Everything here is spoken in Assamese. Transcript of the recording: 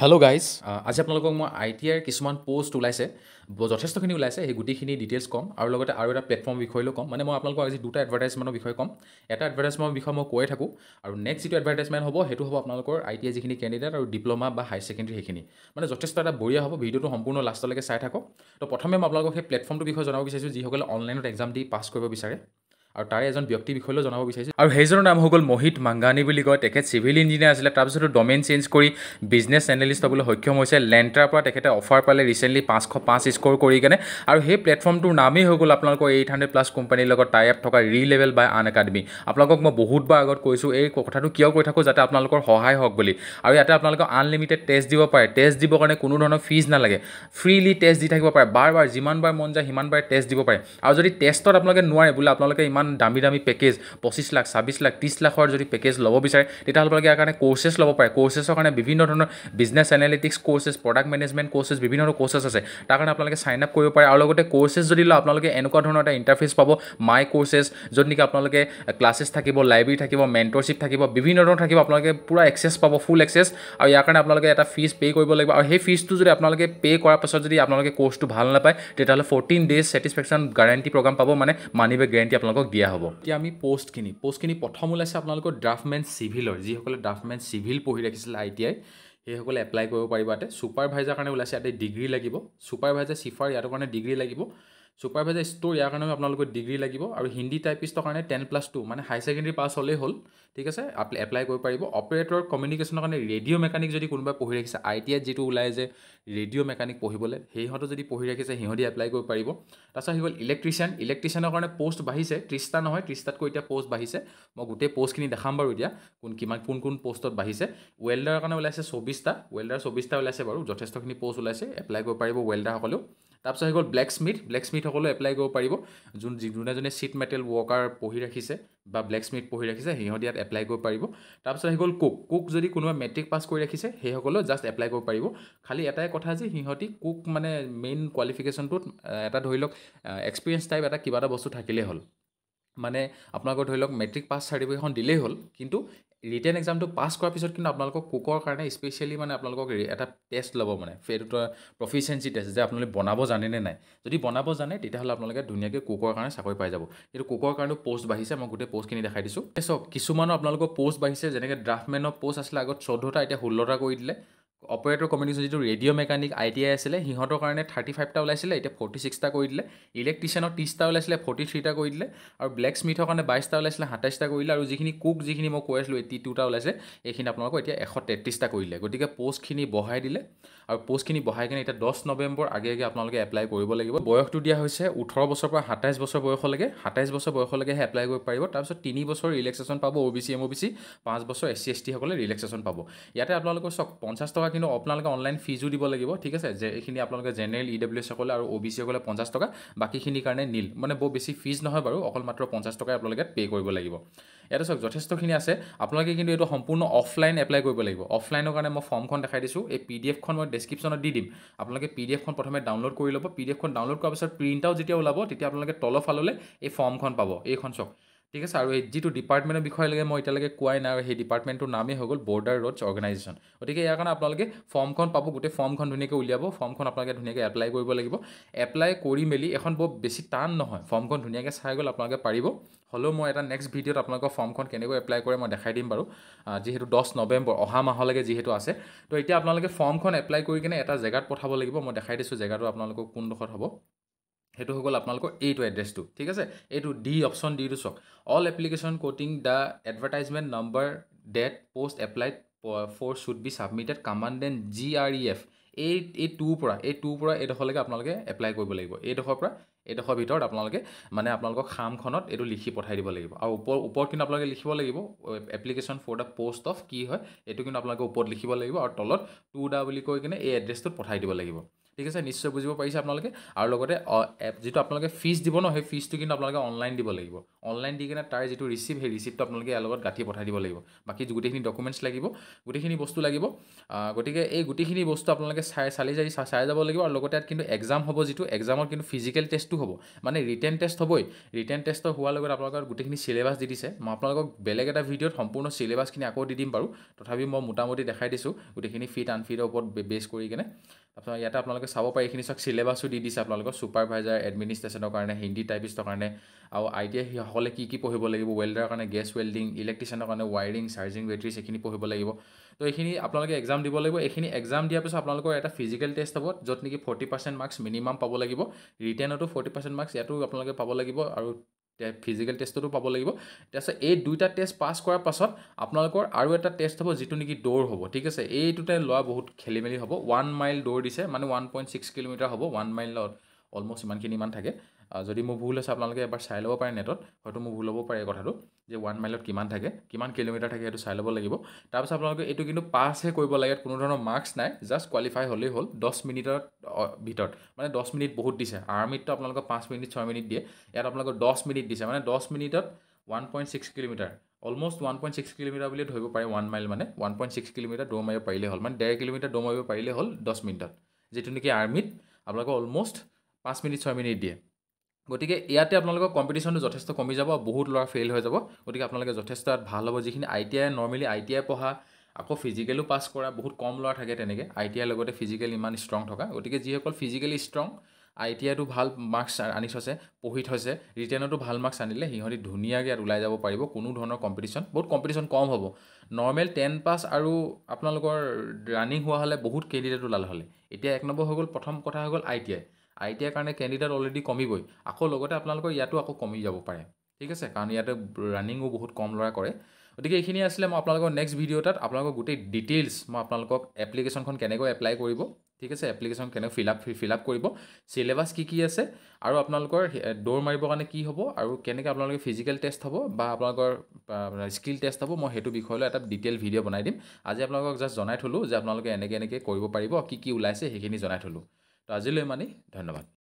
হেল্ল' গাইজ আজি আপোনালোকক মই আই টি আইৰ কিছুমান পষ্ট ওলাইছে যথেষ্টখিনি ওলাইছে সেই গোটেইখিনি ডিটেইলছ ক'ম আৰু লগতে আৰু এটা প্লেটফৰ্ম বিষয়লৈ ক'ম মানে মই আপোনালোকক আজি দুটা এডভাৰটাইজমেণ্টৰ বিষয়ে ক'ম এটা এডভাৰটাইজমেণ্টৰ বিষয়ে মই কৈয়ে থাকোঁ আৰু নেক্সট যিটো এডভাৰটাইজমেণ্ট হ'ব সেইটো হ'ব আপোনালোকৰ আই টি আই যিখিনি কেণ্ডিডেট আৰু ডিপ্ল'মা বা হায়াৰ ছেকেণ্ডেৰী সেইখিনি মানে যথেষ্ট এটা বঢ়িয়া হ'ব ভিডিঅ'টো সম্পূৰ্ণ লাষ্টলৈকে চাই থাকক তো প্ৰথমে মই আপোনালোকক সেই প্লেটফৰ্মটোৰ বিষয়ে জনাব বিচাৰিছোঁ যিসকলে অনলাইনত এক্সাম দি পাছ কৰিব বিচাৰে আৰু তাৰে এজন ব্যক্তি বিষয়লৈ জনাব বিচাৰিছোঁ আৰু সেইজনৰ নাম হৈ গ'ল মহিত মাংগানী বুলি কয় তেখেত চিভিল ইঞ্জিনিয়াৰ আছিলে তাৰপিছতো ডমেইন চেঞ্জ কৰি বিজনেছ এনালিষ্ট হ'বলৈ সক্ষম হৈছে লেণ্টাৰ পৰা তেখেতে অফাৰ পালে ৰিচেণ্টলি পাঁচশ পাঁচ স্ক'ৰ কৰি কেনে আৰু সেই প্লেটফৰ্মটোৰ নামেই হৈ গ'ল আপোনালোকৰ এইট হাণ্ড্ৰেড প্লাছ কোম্পানীৰ লগত টাই আপ থকা ৰি লেভেল বাই আন একাডেমী আপোনালোকক মই বহুতবাৰ আগত কৈছোঁ এই কথাটো কিয় কৈ থাকোঁ যাতে আপোনালোকৰ সহায় হওক বুলি আৰু ইয়াতে আপোনালোকে আনলিমিটেড টেষ্ট দিব পাৰে টেষ্ট দিবৰ কাৰণে কোনো ধৰণৰ ফিজ নালাগে ফ্ৰীলি টেষ্ট দি থাকিব পাৰে বাৰ বাৰ যিমানবাৰ মন যায় সিমানবাৰ টেষ্ট দিব পাৰে আৰু যদি টেষ্টত আপোনালোকে নোৱাৰে বোলে আপোনালোকে ইমান ইমান দামী দামী পেকেজ পঁচিছ লাখ ছাব্বিছ লাখ ত্ৰিছ লাখৰ যদি পেকেজ ল'ব বিচাৰে তেতিয়াহ'লে আপোনালোকে কাৰণে ক'ৰ্চেছ ল'ব পাৰে ক'ৰ্চেছৰ কাৰণে বিভিন্ন ধৰণৰ business analytics courses product management courses বিভিন্ন ধৰণৰ কোৰ্চেছ আছে তাৰ কাৰণে আপোনালোকে ছাইন আপ কৰিব পাৰে আৰু লগতে কোৰ্চেছ যদি লওঁ আপোনালোকে এনেকুৱা ধৰণৰ এটা ইণ্টাৰফেচ পাব মাই কৰ্চেছ য'ত নেকি আপোনালোকে ক্লাছেছ থাকিব লাইব্ৰেৰী থাকিব মেণ্টৰশ্বিপ থাকিব বিভিন্ন ধৰণৰ থাকিব আপোনালোকে পূৰা এক্সেছ পাব ফুল এক্সেছ আৰু ইয়াৰ কাৰণে আপোনালোকে এটা ফিজ পে' কৰিব লাগিব আৰু সেই ফিজটো যদি আপোনালোকে পে' কৰাৰ পাছত যদি আপোনালোকে কৰ্চটো ভাল নাপায় তেতিয়াহ'লে fourteen days satisfaction guarantee program পাব মানে মানি বেগ গেৰেণ্টি আপোনালোকক দিয়া হ'ব এতিয়া আমি পষ্টখিনি পষ্টখিনি প্ৰথম ওলাইছে আপোনালোকৰ ড্ৰাফ্টমেন চিভিলৰ যিসকলে ড্ৰাফ্টমেন চিভিল পঢ়ি ৰাখিছিলে আই টি আই সেইসকলে এপ্লাই কৰিব পাৰিব ইয়াতে ছুপাৰভাইজাৰ কাৰণে ওলাইছে ইয়াতে ডিগ্ৰী লাগিব ছুপাৰভাইজাৰ চিফাৰ ইয়াৰ কাৰণে ডিগ্ৰী লাগিব চুপাৰভাইজাৰ ষ্ট'ৰ ইয়াৰ কাৰণে আপোনালোকৰ ডিগ্ৰী লাগিব আৰু হিন্দী টাইপিষ্টৰ কাৰণে টেন প্লাছ টু মানে হাই ছেকেণ্ডেৰী পাছ হ'লেই হ'ল ঠিক আছে আপ এপ্লাই কৰিব পাৰিব অপাৰেটৰ কমিউনিকেশ্যনৰ কাৰণে ৰেডিঅ' মেকানিক যদি কোনোবাই পঢ়ি ৰাখিছে আই টি আইত যিটো ওলাই যে ৰেডিঅ' মেকানিক পঢ়িবলৈ সেইহঁতে যদি পঢ়ি ৰাখিছে সিহঁতি এপ্লাই কৰিব পাৰিব তাৰপাছত আহি গ'ল ইলেক্ট্ৰিচিয়ান ইলেক্ট্ৰিচিয়ানৰ কাৰণে পষ্ট বাঢ়িছে ত্ৰিছটা নহয় ত্ৰিছটাতকৈ এতিয়া পষ্ট বাঢ়িছে মই গোটেই পষ্টখিনি দেখাম বাৰু এতিয়া কোন কিমান কোন কোন পষ্টত বাঢ়িছে ৱেল্ডাৰৰ কাৰণে ওলাইছে চৌবিছটা ৱেল্ডাৰ চৌবিছটা ওলাইছে বাৰু যথেষ্টখিনি পষ্ট ওলাইছে এপ্লাই কৰিব পাৰিব ৱেল্ডাৰসকলেও তাৰপিছত হৈ গ'ল ব্লেক স্মিথ ব্লেক স্মিথসকলে এপ্লাই কৰিব পাৰিব যোন যোনে যোনে চিট মেটেল ৱৰ্কাৰ পঢ়ি ৰাখিছে বা ব্লেক স্মিথ পঢ়ি ৰাখিছে সিহঁতে ইয়াত এপ্লাই কৰিব পাৰিব তাৰপিছত আহি গ'ল কুক কুক যদি কোনোবা মেট্ৰিক পাছ কৰি ৰাখিছে সেইসকলেও জাষ্ট এপ্লাই কৰিব পাৰিব খালী এটাই কথা যে সিহঁতি কুক মানে মেইন কোৱালিফিকেশ্যনটোত এটা ধৰি লওক এক্সপিৰিয়েঞ্চ টাইপ এটা কিবা এটা বস্তু থাকিলেই হ'ল মানে আপোনালোকৰ ধৰি লওক মেট্ৰিক পাছ চাৰ্টিফিকেটখন দিলেই হ'ল কিন্তু ৰিটাৰ্ণ এক্সামটো পাছ কৰাৰ পিছত কিন্তু আপোনালোকক কুকৰ কাৰণে স্পেচিয়েলি মানে আপোনালোকক এটা টেষ্ট ল'ব মানে সেইটো প্ৰফিচিয়েঞ্চি টেষ্ট যে আপোনালোকে বনাব জানে নে নাই যদি বনাব জানে তেতিয়াহ'লে আপোনালোকে ধুনীয়াকৈ কুকৰ কাৰণে চাকৰি পাই যাব কিন্তু কুকৰ কাৰণেও পষ্ট বাঢ়িছে মই গোটেই পষ্টখিনি দেখাই দিছোঁ চাওক কিছুমানৰ আপোনালোকৰ পষ্ট বাঢ়িছে যেনেকৈ ড্ৰাফ্টমেনৰ পষ্ট আছিলে আগত চৈধ্যটা এতিয়া ষোল্লটা কৰি দিলে অপাৰেটৰ কমিউনিকেশ্যন যিটো radio' mechanic I T I আছিলে সিহঁতৰ কাৰণে থাৰ্টি ফাইভটা ওলাইছিলে এতিয়া ফৰ্টি ছিক্সটা কৰি দিলে ইলেক্ট্ৰিচিয়ানৰ ত্ৰিছটা ওলাইছিলে ফৰ্টি থ্ৰীটা কৰি দিলে আৰু ব্লেক স্মিথৰ কাৰণে বাইছটা ওলাইছিলে সাতাইছটা কৰিলে আৰু যিখিনি কুক যিখিনি মই কৈ আছিলোঁ এইটি টুটা ওলাইছে এইখিনি আপোনালোকৰ এতিয়া এশ তেত্ৰিছটা কৰিলে গতিকে পষ্টখিনি বঢ়াই দিলে আৰু পষ্টখিনি বঢ়াই কিনে এতিয়া দহ নৱেম্বৰ আগে আগে আপোনালোকে এপ্লাই কৰিব লাগিব বয়সটো দিয়া হৈছে ওঠৰ বছৰৰ পৰা সাতাইছ বছৰ বয়সলৈকে সাতাইছ বছৰ বয়সলৈকেহে এপ্লাই কৰিব পাৰিব তাৰপিছত তিনি বছৰ ৰিলেক্সেশ্যন পাব O' B C M O' B C পাঁচ বছৰ এছ চি এছ সকলে ৰিলেক্সেশ্যন পাব ইয়াতে আপোনালোকৰ চাওক পঞ্চাছ টকা কিন্তু আপোনালোকে অনলাইন ফিজো দিব লাগিব ঠিক আছে যে এইখিনি আপোনালোকে জেনেৰেল ই ডব্লিউ এছসকলে আৰু অ' বি চিসকলে পঞ্চাছ টকা বাকীখিনিৰ কাৰণে নীল মানে বৰ বেছি ফিজ নহয় বাৰু অকল মাত্ৰ পঞ্চাছ টকাই আপোনালোকে পে' কৰিব লাগিব ইয়াতে চাওক যথেষ্টখিনি আছে আপোনালোকে কিন্তু এইটো সম্পূৰ্ণ অফলাইন এপ্লাই কৰিব লাগিব অফলাইনৰ কাৰণে মই ফৰ্মখন দেখাই দিছোঁ এই পি ডি এফখন মই ডেছক্ৰিপশ্যনত দি দিম আপোনালোকে পি ডি এফখন প্ৰথমে ডাউনলোড কৰি ল'ব পি ডি এফখন ডাউনলোড কৰাৰ পিছত প্ৰিণ্ট আউট যেতিয়া ওলাব তেতিয়া আপোনালোকে তলফাললৈ এই ফৰ্মখন পাব এইখন চাওক ঠিক আছে আৰু যিটো ডিপাৰ্টমেণ্টৰ লাগে মই এতিয়ালৈকে কোৱাই নাই আৰু সেই ডিপাৰ্টমেণ্টটোৰ নামেই হৈ গ'ল বৰ্ডাৰ ৰোডছ অৰ্গেনাইজেশ্যন গতিকে ইয়াৰ কাৰণে আপোনালোকে ফৰ্মখন পাব গোটেই ফৰ্মখন ধুনীয়াকৈ উলিয়াব ফৰ্মখন আপোনালোকে ধুনীয়াকৈ এপ্লাই কৰিব লাগিব এপ্লাই কৰি মেলি এখন বৰ বেছি টান নহয় ফৰ্মখন ধুনীয়াকৈ চাই গ'ল আপোনালোকে পাৰিব হ'লেও মই এটা নেক্সট ভিডিঅ'ত আপোনালোকৰ ফৰ্মখন কেনেকৈ এপ্লাই কৰে মই দেখাই দিম বাৰু যিহেতু দহ নৱেম্বৰ অহা মাহলৈকে যিহেতু আছে তো এতিয়া আপোনালোকে ফৰ্মখন এপ্লাই কৰি কিনে এটা জেগাত পঠাব লাগিব মই দেখাই দিছোঁ জেগাটো আপোনালোকৰ কোনডোখৰত হ'ব সেইটো হৈ গ'ল আপোনালোকৰ এইটো এড্ৰেছটো ঠিক আছে এইটো ডি অপশ্যন ডিটো চাওক all application quoting the advertisement number date post applied for should be submitted commandant G R E F এই এই টুৰ পৰা এই টুৰ পৰা এইডোখৰলৈকে আপোনালোকে এপ্লাই কৰিব লাগিব এইডোখৰ পৰা এইডোখৰ ভিতৰত আপোনালোকে মানে আপোনালোকৰ খামখনত এইটো লিখি পঠাই দিব লাগিব আৰু ওপৰ ওপৰত কিন্তু আপোনালোকে লিখিব লাগিব application for the post of কি হয় এইটো কিন্তু আপোনালোকে ওপৰত লিখিব লাগিব আৰু তলত টু দা বুলি কৈ কিনে এই এড্ৰেছটোত পঠাই দিব লাগিব ঠিক আছে নিশ্চয় বুজিব পাৰিছে আপোনালোকে আৰু লগতে যিটো আপোনালোকে ফিজ দিব ন সেই ফিজটো কিন্তু আপোনালোকে অনলাইন দিব লাগিব অনলাইন দি কিনে তাৰ যিটো ৰিচিপ্ট সেই ৰিচিপ্টটো আপোনালোকে ইয়াৰ লগত গাঁঠি পঠাই দিব লাগিব বাকী গোটেইখিনি ডকুমেণ্টছ লাগিব গোটেইখিনি বস্তু লাগিব গতিকে এই গোটেইখিনি বস্তু আপোনালোকে চাই চালি জাৰি চাই যাব লাগিব আৰু লগতে ইয়াত কিন্তু এক্সাম হ'ব যিটো এক্সামত কিন্তু ফিজিকেল টেষ্টটো হ'ব মানে ৰিটেন টেষ্ট হ'বই ৰিটেন টেষ্ট হোৱাৰ লগত আপোনালোকৰ গোটেইখিনি চিলেবাছ দি দিছে মই আপোনালোকক বেলেগ এটা ভিডিঅ'ত সম্পূৰ্ণ চিলেবাছখিনি আকৌ দি দিম বাৰু তথাপি মই মোটামুটি দেখাই দিছোঁ গোটেইখিনি ফিট আনফিটৰ ওপৰত বেছ কৰি কিনে আপোনাৰ ইয়াতে আপোনালোকে চাব পাৰে এইখিনি চাওক চিলেবাছো দি দিছে আপোনালোকৰ ছুপাৰভাইজাৰ এডমিনিষ্ট্ৰেশ্যনৰ কাৰণে হিন্দী টাইপিষ্টৰ কাৰণে আৰু আই টি আই সকলে কি কি পঢ়িব লাগিব ৱেল্ডাৰৰ কাৰণে গেছ ৱেল্ডিং ইলেক্ট্ৰিচিয়ানৰ কাৰণে ৱাইৰিং চাৰ্জিং বেটাৰিজ এইখিনি পঢ়িব লাগিব তো এইখিনি আপোনালোকে এক্সাম দিব লাগিব এইখিনি এক্সাম দিয়াৰ পিছত আপোনালোকৰ এটা ফিজিকেল টেষ্ট হ'ব য'ত নেকি ফৰ্টি পাৰ্চেণ্ট মাৰ্কছ মিনিমাম পাব লাগিব ৰিটাৰ্ণতো ফৰ্টি পাৰ্চেণ্ট মাৰ্কছ ইয়াতো আপোনালোকে পাব লাগিব আৰু এতিয়া ফিজিকেল টেষ্টটো পাব লাগিব তাৰপিছত এই দুটা টেষ্ট পাছ কৰাৰ পাছত আপোনালোকৰ আৰু এটা টেষ্ট হ'ব যিটো নেকি দৌৰ হ'ব ঠিক আছে এইটোতে লোৱা বহুত খেলি মেলি হ'ব ওৱান মাইল দৌৰ দিছে মানে ওৱান পইণ্ট ছিক্স কিলোমিটাৰ হ'ব ওৱান মাইলত অলমষ্ট ইমানখিনি থাকে যদি মোৰ ভুল আছে আপোনালোকে এবাৰ চাই ল'ব পাৰে নেটত হয়তো মোৰ ভুল হ'ব পাৰে এই কথাটো যে ওৱান মাইলত কিমান থাকে কিমান কিলোমিটাৰ থাকে সেইটো চাই ল'ব লাগিব তাৰপিছত আপোনালোকে এইটো কিন্তু পাছহে কৰিব লাগে কোনো ধৰণৰ মাৰ্কছ নাই জাষ্ট কোৱালিফাই হ'লেই হ'ল দহ মিনিটৰ ভিতৰত মানে দহ মিনিট বহুত দিছে আৰ্মিততো আপোনালোকে পাঁচ মিনিট ছয় মিনিট দিয়ে ইয়াত আপোনালোকে দহ মিনিট দিছে মানে দহ মিনিটত one point six kilometre almost one point six kilometre বুলিয়ে ধৰিব পাৰে ওৱান মাইল মানে ওৱান পইণ্ট ছিক্স কিলোমিটাৰ দৌৰ মাৰিব পাৰিলে হ'ল মানে ডেৰ কিলোমিটাৰ দৌৰ মাৰিব পাৰিলে হ'ল দহ মিনিটত যিটো নেকি আৰ্মিত আপোনালোকে অলমষ্ট পাঁচ মিনিট ছয় মিনিট দিয়ে গতিকে ইয়াতে আপোনালোকৰ কম্পিটিশ্যনটো যথেষ্ট কমি যাব বহুত ল'ৰা ফেইল হৈ যাব গতিকে আপোনালোকে যথেষ্ট ভাল হ'ব যিখিনি I T I normally I T I পঢ়া আকৌ ফিজিকেলো পাছ কৰা বহুত কম ল'ৰা থাকে তেনেকৈ আই টি আইৰ লগতে ফিজিকেল ইমান ষ্ট্ৰং থকা গতিকে যিসকল ফিজিকেলি ষ্ট্ৰং আই টি আইটো ভাল মাৰ্কছ আনি থৈছে পঢ়ি থৈছে ৰিটাৰ্ণতো ভাল মাৰ্কছ আনিলে সিহঁতি ধুনীয়াকৈ ইয়াত ওলাই যাব পাৰিব কোনো ধৰণৰ কম্পিটিশ্যন বহুত কম্পিটিশ্যন কম হ'ব নৰ্মেল টেন পাছ আৰু আপোনালোকৰ ৰাণিং হোৱা হ'লে বহুত কেণ্ডিডেট ওলাল হ'লে এতিয়া এক নম্বৰ হৈ গ'ল প্ৰথম কথা হৈ গ'ল আই টি আই আই টি আই কাৰণে কেণ্ডিডেট অলৰেডি কমিবই আকৌ লগতে আপোনালোকৰ ইয়াতো আকৌ কমি যাব পাৰে ঠিক আছে কাৰণ ইয়াতে ৰানিঙো বহুত কম ল'ৰা কৰে গতিকে এইখিনি আছিলে মই আপোনালোকৰ নেক্সট ভিডিঅ' তাত আপোনালোকৰ গোটেই ডিটেইলছ মই আপোনালোকক এপ্লিকেশ্যনখন কেনেকৈ এপ্লাই কৰিব ঠিক আছে এপ্লিকেশ্যন কেনেকৈ ফিল আপ ফিল আপ কৰিব চিলেবাছ কি কি আছে আৰু আপোনালোকৰ দৌৰ মাৰিবৰ কাৰণে কি হ'ব আৰু কেনেকৈ আপোনালোকে ফিজিকেল টেষ্ট হ'ব বা আপোনালোকৰ স্কিল টেষ্ট হ'ব মই সেইটো বিষয় লৈ এটা ডিটেইল ভিডিঅ' বনাই দিম আজি আপোনালোকক জাষ্ট জনাই থ'লোঁ যে আপোনালোকে এনেকৈ এনেকৈ কৰিব পাৰিব কি কি ওলাইছে সেইখিনি জনাই থ'লোঁ আজিলৈ মানি ধন্যবাদ